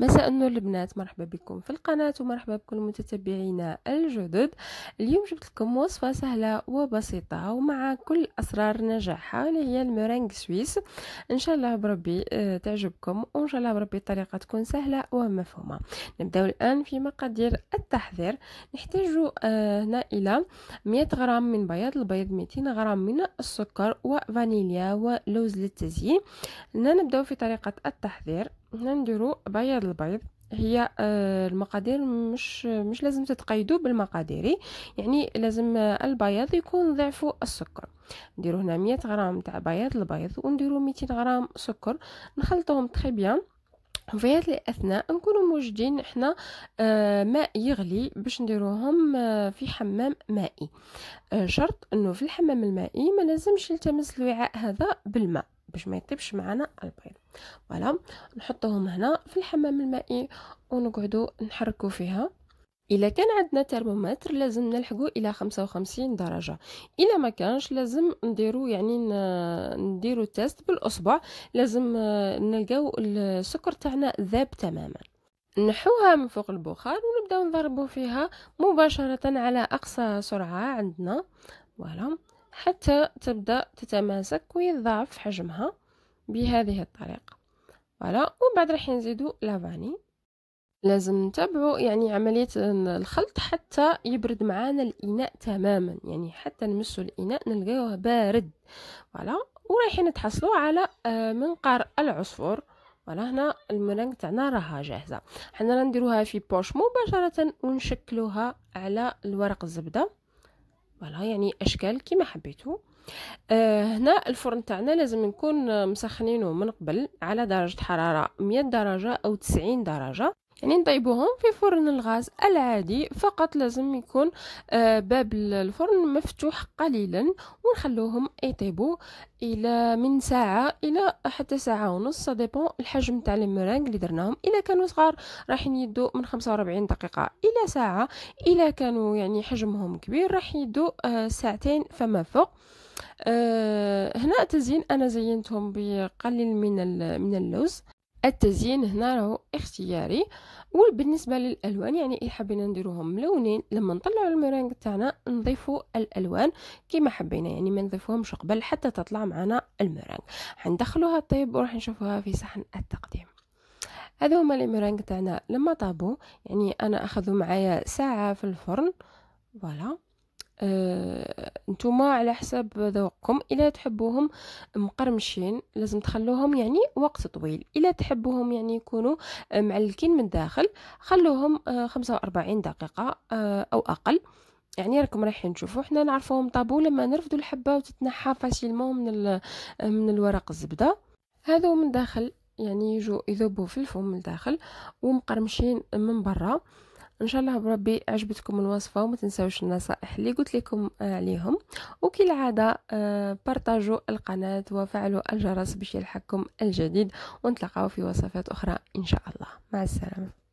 مساء النور البنات مرحبا بكم في القناة ومرحبا بكل متتبعينا الجدد اليوم جبت لكم وصفة سهلة وبسيطة ومع كل أسرار نجاحها اللي هي المرنج سويس إن شاء الله بربي آه، تعجبكم وإن شاء الله بربي الطريقة تكون سهلة ومفهومة نبدأ الآن في مقادير التحضير نحتاج آه، هنا إلى 100 غرام من بياض البيض 200 غرام من السكر وفانيليا ولوز للتزيين هنا نبدأ في طريقة التحضير نديرو بياض البيض هي آه، المقادير مش مش لازم تتقيدوا بالمقادير يعني لازم آه، البياض يكون ضعف السكر نديرو هنا 100 غرام تاع بياض البيض ونديرو 200 غرام سكر نخلطوهم تري بيان وفي هذه الاثناء نكونوا موجدين احنا آه، ماء يغلي باش نديروهم في حمام مائي شرط انه في الحمام المائي ما لازمش يلتمس الوعاء هذا بالماء باش ما يطيبش معنا البيض فوالا نحطوهم هنا في الحمام المائي ونقعدوا نحركوا فيها الا كان عندنا ترمومتر لازم نلحقو الى 55 درجه الا ما كانش لازم نديرو يعني نديرو تيست بالاصبع لازم نلقاو السكر تاعنا ذاب تماما نحوها من فوق البخار ونبداو نضربو فيها مباشره على اقصى سرعه عندنا فوالا حتى تبدأ تتماسك ويتضاعف حجمها بهذه الطريقة فوالا ومن بعد راح نزيدو لافاني لازم نتابعوا يعني عملية الخلط حتى يبرد معانا الإناء تماما يعني حتى نمسو الإناء نلقاوه بارد فوالا ورايحين نتحصلوا على آه، منقار العصفور فوالا هنا المرانق تاعنا راها جاهزه حنا نديروها في بوش مباشره ونشكلوها على الورق الزبده فوالا يعني اشكال كيما حبيتو آه هنا الفرن تاعنا لازم نكون مسخنينه من قبل على درجه حراره 100 درجه او 90 درجه يعني نطيبوهم في فرن الغاز العادي فقط لازم يكون آه، باب الفرن مفتوح قليلا ونخلوهم يطيبوا الى من ساعه الى حتى ساعه ونص ديبون الحجم تاع المرانغ اللي درناهم الا كانوا صغار راح يدو من 45 دقيقه الى ساعه الا كانوا يعني حجمهم كبير راح يدو آه، ساعتين فما فوق آه، هنا تزين انا زينتهم بقليل من من اللوز التزيين هنا راهو اختياري وبالنسبه للالوان يعني حبينا نديروهم ملونين لما نطلعوا الميرينغ تاعنا نضيفوا الالوان كيما حبينا يعني ما نضيفوهمش قبل حتى تطلع معنا الميرينغ حندخلوها طيب وراح نشوفوها في صحن التقديم هذا هما لي تاعنا لما طابو يعني انا اخذوا معايا ساعه في الفرن فوالا آه، نتوما على حسب ذوقكم الا تحبوهم مقرمشين لازم تخلوهم يعني وقت طويل الا تحبوهم يعني يكونوا معلكين من الداخل خلوهم آه 45 دقيقه آه او اقل يعني راكم رايحين تشوفوا حنا نعرفوهم طابو لما نرفدوا الحبه وتتنحى فاسيلمون من من الورق الزبده هذو من داخل يعني يجوا يذوبوا في الفم من الداخل ومقرمشين من برا آه ان شاء الله بربي عجبتكم الوصفه وما تنساوش النصائح اللي قلت لكم عليهم وكالعاده آه، بارطاجوا القناه وفعلوا الجرس باش يلحقكم الجديد ونتلاقاو في وصفات اخرى ان شاء الله مع السلامه